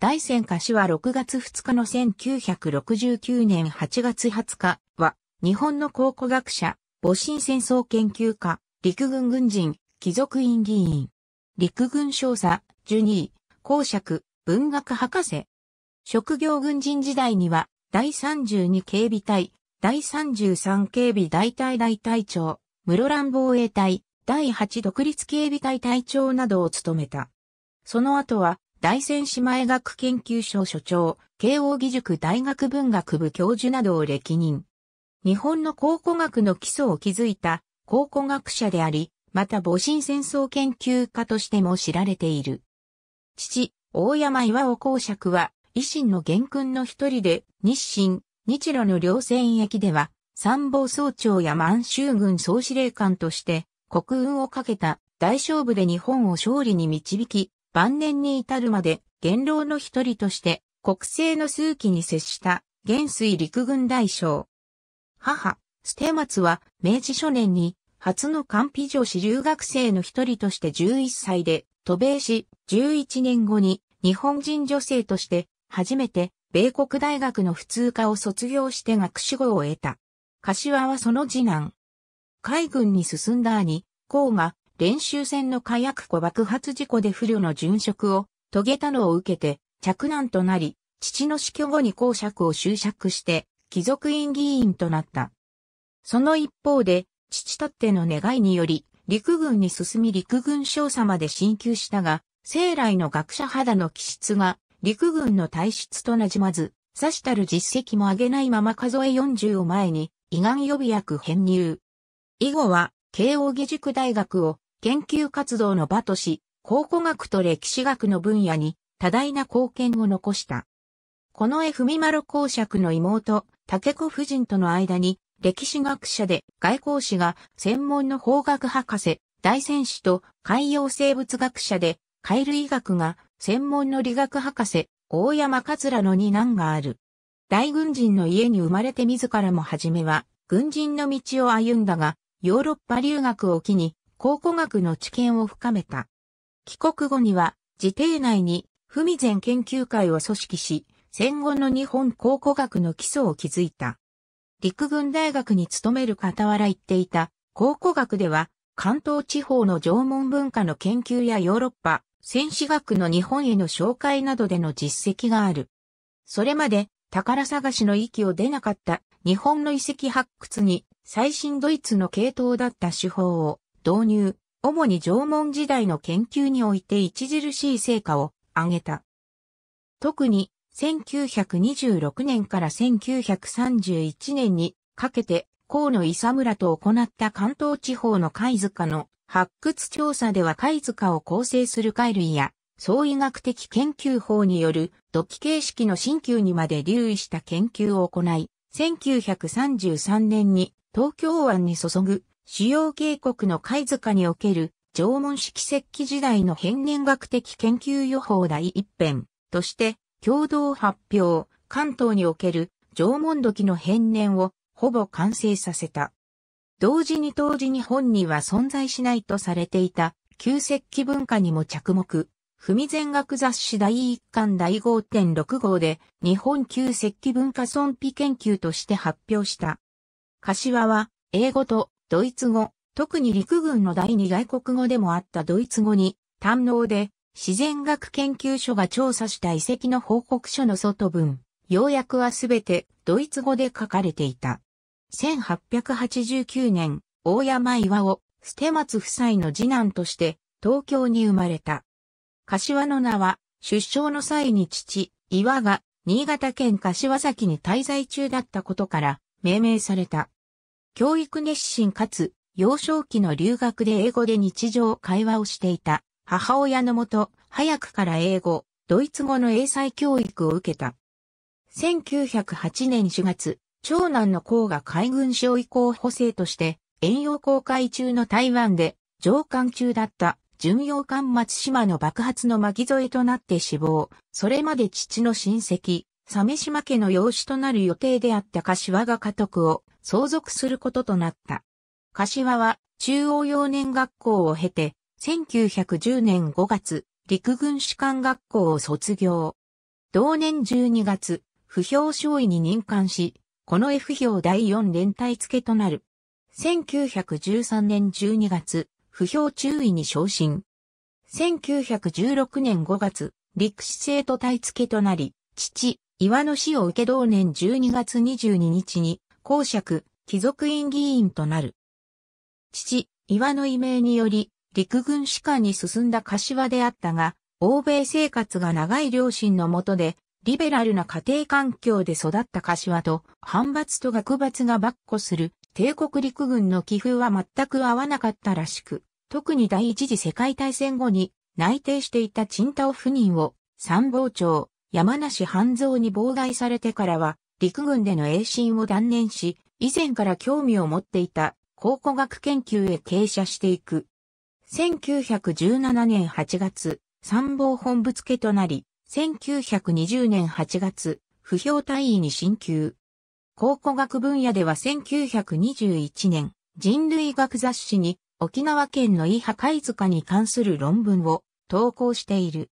大仙柏は6月2日の1969年8月20日は、日本の考古学者、母親戦争研究家、陸軍軍人、貴族院議員、陸軍少佐、ジュニー、公爵、文学博士。職業軍人時代には、第32警備隊、第33警備大隊大隊長、室蘭防衛隊、第8独立警備隊隊長などを務めた。その後は、大仙市前学研究所所長、慶応義塾大学文学部教授などを歴任。日本の考古学の基礎を築いた考古学者であり、また戊辰戦争研究家としても知られている。父、大山岩尾公爵は、維新の元勲の一人で、日清、日露の両戦役では、参謀総長や満州軍総司令官として、国運をかけた大勝負で日本を勝利に導き、晩年に至るまで元老の一人として国政の数期に接した元水陸軍大将。母、捨松は明治初年に初の官費女子留学生の一人として11歳で渡米し、11年後に日本人女性として初めて米国大学の普通科を卒業して学士号を得た。柏はその次男。海軍に進んだ兄、甲が練習船の火薬庫爆発事故で不慮の殉職を遂げたのを受けて、着難となり、父の死去後に公爵を執職して、貴族院議員となった。その一方で、父たっての願いにより、陸軍に進み陸軍少佐まで進級したが、生来の学者肌の気質が、陸軍の体質となじまず、さしたる実績も上げないまま数え40を前に、胃がん予備役編入。以後は、慶応義塾大学を研究活動の場とし、考古学と歴史学の分野に多大な貢献を残した。この絵文丸公爵の妹、竹子夫人との間に、歴史学者で外交士が専門の法学博士、大戦士と海洋生物学者で海類学が専門の理学博士、大山桂の二男がある。大軍人の家に生まれて自らも初めは軍人の道を歩んだが、ヨーロッパ留学を機に考古学の知見を深めた。帰国後には、自邸内に、文前研究会を組織し、戦後の日本考古学の基礎を築いた。陸軍大学に勤める傍ら言っていた考古学では、関東地方の縄文文化の研究やヨーロッパ、戦史学の日本への紹介などでの実績がある。それまで宝探しの域を出なかった日本の遺跡発掘に最新ドイツの系統だった手法を導入、主に縄文時代の研究において著しい成果を上げた。特に1926年から1931年にかけて河野伊佐村と行った関東地方の貝塚の発掘調査では貝塚を構成する貝類や総医学的研究法による土器形式の新旧にまで留意した研究を行い、1933年に東京湾に注ぐ主要渓谷の貝塚における縄文式石器時代の変年学的研究予報第一編として共同発表、関東における縄文土器の変年をほぼ完成させた。同時に当時日本には存在しないとされていた旧石器文化にも着目。文全学雑誌第一巻第5.6号で日本旧石器文化尊否研究として発表した。柏は英語とドイツ語、特に陸軍の第二外国語でもあったドイツ語に、堪能で、自然学研究所が調査した遺跡の報告書の外文、要約はすべてドイツ語で書かれていた。1889年、大山岩を捨松夫妻の次男として、東京に生まれた。柏の名は、出生の際に父、岩が、新潟県柏崎に滞在中だったことから、命名された。教育熱心かつ、幼少期の留学で英語で日常会話をしていた母親のもと、早くから英語、ドイツ語の英才教育を受けた。1908年4月、長男の孔が海軍将移行補正として、遠洋航海中の台湾で、上官中だった巡洋艦松島の爆発の巻き添えとなって死亡、それまで父の親戚、鮫島家の養子となる予定であった柏が家督を相続することとなった。柏は中央幼年学校を経て、1910年5月、陸軍士官学校を卒業。同年12月、不評少尉に任官し、この F 票第4連隊付となる。1913年12月、不評注意に昇進。1916年5月、陸士生徒隊付となり、父、岩の死を受け同年12月22日に、公爵、貴族院議員となる。父、岩の異名により、陸軍士官に進んだ柏であったが、欧米生活が長い両親のもとで、リベラルな家庭環境で育った柏と、反伐と学伐が跋扈する帝国陸軍の寄付は全く合わなかったらしく、特に第一次世界大戦後に内定していたチンタオ赴を参謀長、山梨半蔵に妨害されてからは、陸軍での栄進を断念し、以前から興味を持っていた考古学研究へ傾斜していく。1917年8月、参謀本部付となり、1920年8月、不評大尉に進級。考古学分野では1921年、人類学雑誌に沖縄県の伊波貝塚に関する論文を投稿している。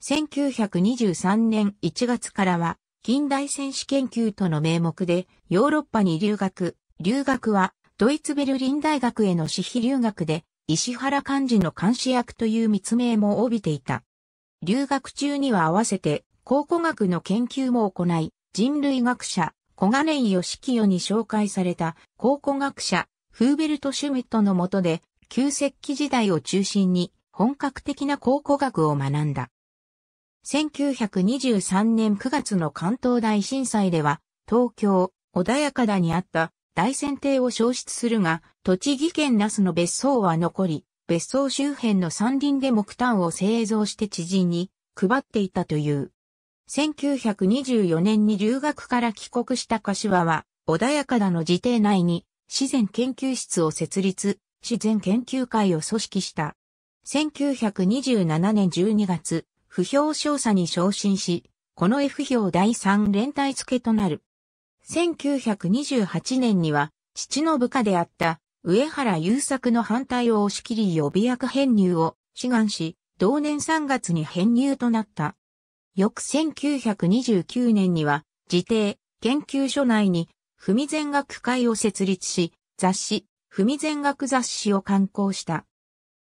1923年1月からは、近代戦士研究との名目で、ヨーロッパに留学。留学は、ドイツベルリン大学への私費留学で、石原漢字の監視役という密名も帯びていた。留学中には合わせて、考古学の研究も行い、人類学者、小金井義清に紹介された考古学者、フーベルト・シュミットの下で、旧石器時代を中心に本格的な考古学を学んだ。1923年9月の関東大震災では、東京、穏やかだにあった大選定を消失するが、栃木県那須の別荘は残り、別荘周辺の山林で木炭を製造して知人に配っていたという。1924年に留学から帰国した柏は、穏やかだの自邸内に自然研究室を設立、自然研究会を組織した。1927年12月、不評少佐に昇進し、この F 評第3連帯付となる。1928年には、父の部下であった上原優作の反対を押し切り予備役編入を志願し、同年3月に編入となった。翌1929年には、自邸、研究所内に、文全学会を設立し、雑誌、文全学雑誌を刊行した。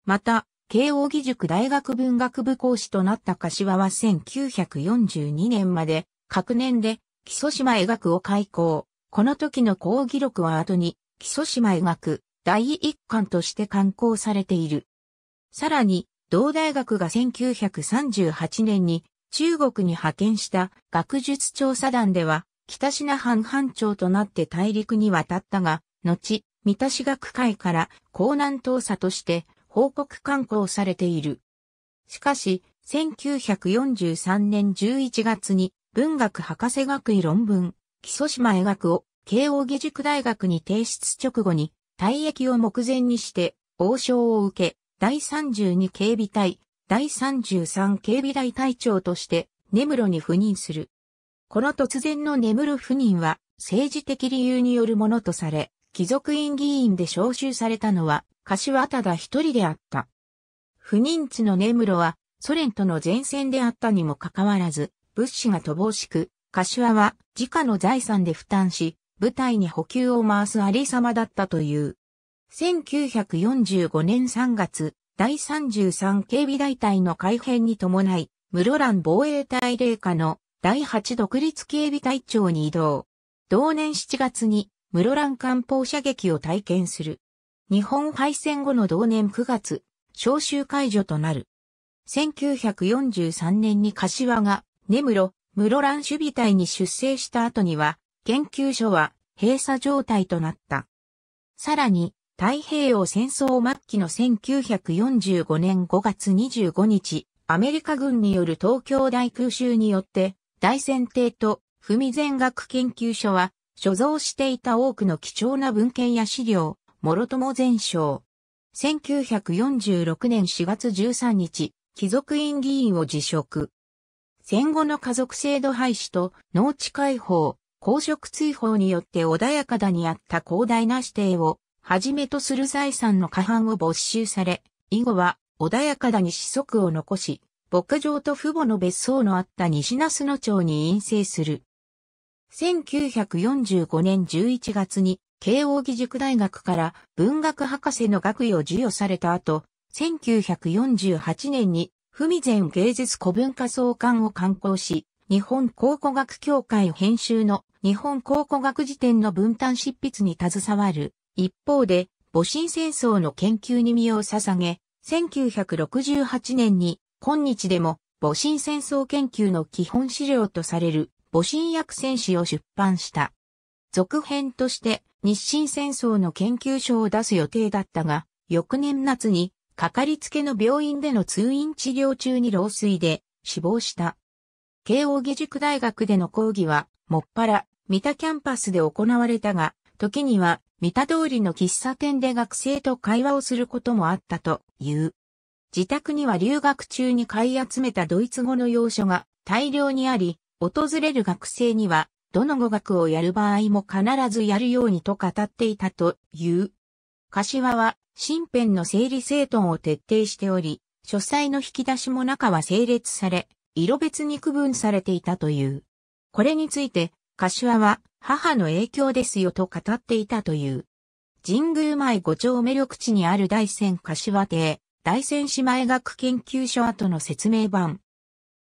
また、慶応義塾大学文学部講師となった柏は1942年まで、各年で、木曽島絵学を開講。この時の講義録は後に、木曽島絵学、第一巻として刊行されている。さらに、同大学が1938年に中国に派遣した学術調査団では、北品半半長となって大陸に渡ったが、後、三田市学会から江南東査として報告刊行されている。しかし、1943年11月に文学博士学位論文、基礎島絵学を慶応義塾大学に提出直後に退役を目前にして王将を受け、第32警備隊、第33警備隊隊長として根室に赴任する。この突然の根室赴任は政治的理由によるものとされ、貴族院議員で招集されたのは柏ただ一人であった。不妊地の根室はソ連との前線であったにもかかわらず、物資が乏しく、柏は自家の財産で負担し、部隊に補給を回すありさまだったという。1945年3月、第33警備大隊の改編に伴い、室蘭防衛隊霊下の第8独立警備隊長に移動。同年7月に室蘭艦砲射撃を体験する。日本敗戦後の同年9月、召集解除となる。1943年に柏が根室、室蘭守備隊に出征した後には、研究所は閉鎖状態となった。さらに、太平洋戦争末期の1945年5月25日、アメリカ軍による東京大空襲によって、大選定と文全学研究所は、所蔵していた多くの貴重な文献や資料、諸友全省。1946年4月13日、貴族院議員を辞職。戦後の家族制度廃止と農地解放、公職追放によって穏やかだにあった広大な指定を、はじめとする財産の過半を没収され、以後は穏やかだに子息を残し、牧場と父母の別荘のあった西那須野町に陰性する。1945年11月に慶応義塾大学から文学博士の学位を授与された後、1948年に文前芸術古文化総刊を刊行し、日本考古学協会編集の日本考古学辞典の分担執筆に携わる。一方で、戊辰戦争の研究に身を捧げ、1968年に今日でも戊辰戦争研究の基本資料とされる戊辰薬戦史を出版した。続編として日清戦争の研究書を出す予定だったが、翌年夏に、かかりつけの病院での通院治療中に老衰で死亡した。慶応義塾大学での講義は、もっぱら、三田キャンパスで行われたが、時には、三田通りの喫茶店で学生と会話をすることもあったという。自宅には留学中に買い集めたドイツ語の要所が大量にあり、訪れる学生にはどの語学をやる場合も必ずやるようにと語っていたという。柏は、新編の整理整頓を徹底しており、書斎の引き出しも中は整列され、色別に区分されていたという。これについて、柏は、母の影響ですよと語っていたという。神宮前五丁目緑地にある大仙柏邸、大仙姉妹学研究所跡の説明版。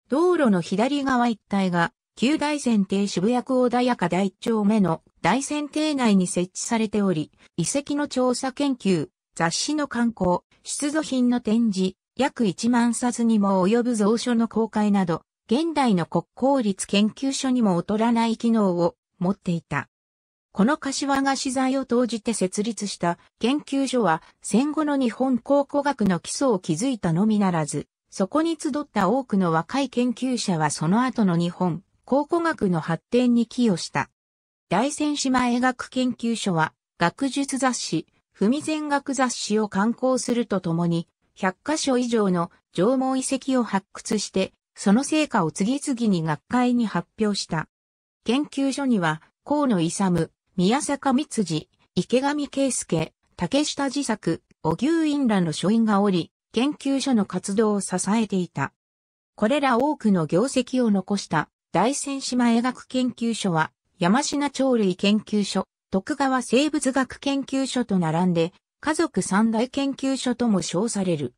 道路の左側一帯が旧大仙邸渋谷区穏やか第丁目の大前提内に設置されており、遺跡の調査研究、雑誌の刊行、出土品の展示、約1万冊にも及ぶ蔵書の公開など、現代の国公立研究所にも劣らない機能を持っていた。この柏が資材を投じて設立した研究所は戦後の日本考古学の基礎を築いたのみならず、そこに集った多くの若い研究者はその後の日本考古学の発展に寄与した。大仙島絵学研究所は、学術雑誌、文全学雑誌を刊行するとともに、100カ所以上の縄文遺跡を発掘して、その成果を次々に学会に発表した。研究所には、河野勇、宮坂光次、池上圭介、竹下自作、小牛院らの書院がおり、研究所の活動を支えていた。これら多くの業績を残した大仙島絵学研究所は、山品鳥類研究所、徳川生物学研究所と並んで、家族三大研究所とも称される。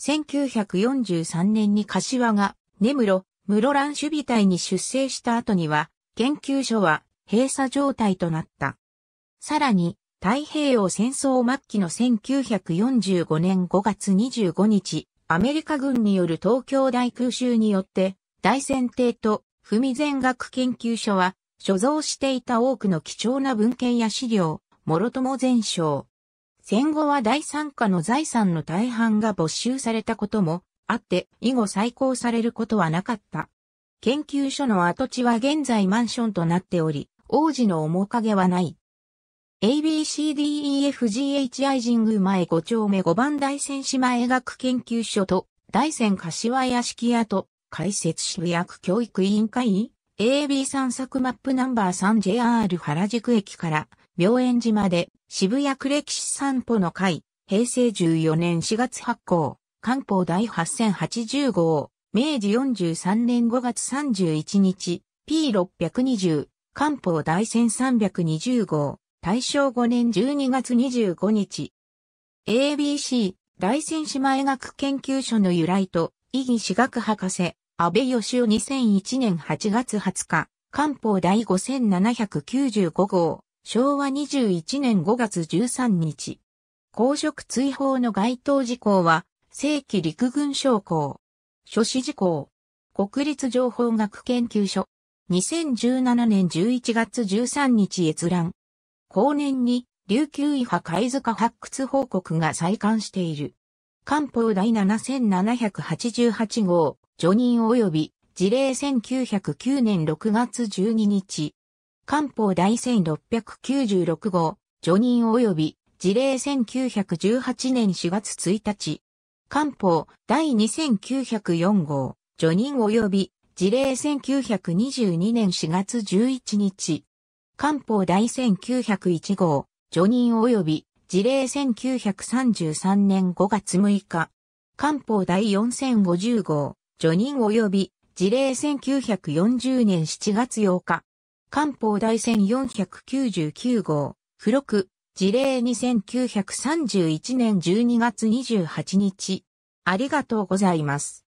1943年に柏が、根室、室蘭守備隊に出征した後には、研究所は閉鎖状態となった。さらに、太平洋戦争末期の1945年5月25日、アメリカ軍による東京大空襲によって、大戦艇と文前学研究所は、所蔵していた多くの貴重な文献や資料、諸友全書。戦後は第三家の財産の大半が没収されたこともあって、以後再興されることはなかった。研究所の跡地は現在マンションとなっており、王子の面影はない。ABCDEFGHI 神宮前5丁目5番大仙島絵学研究所と大仙柏屋敷跡解説渋谷区教育委員会 AB 散策マップナンバー 3JR 原宿駅から病園寺まで渋谷区歴史散歩の会平成14年4月発行官報第8080号明治43年5月31日 P620 官報第1320号大正5年12月25日 ABC 大仙島医学研究所の由来と、意義私学博士、安倍義雄2001年8月20日、官報第5795号、昭和21年5月13日。公職追放の該当事項は、正規陸軍将校。諸子事項。国立情報学研究所。2017年11月13日閲覧。後年に、琉球医派貝塚発掘報告が再刊している。官報第7788号、除任及び事例1909年6月12日。官報第1696号、除任及び事例1918年4月1日。官報第2904号、除任及び事例1922年4月11日。官報第1901号、除任及び事例1933年5月6日。官報第4050号、除任及び事例1940年7月8日。官報第1 499号、付録、事例2931年12月28日。ありがとうございます。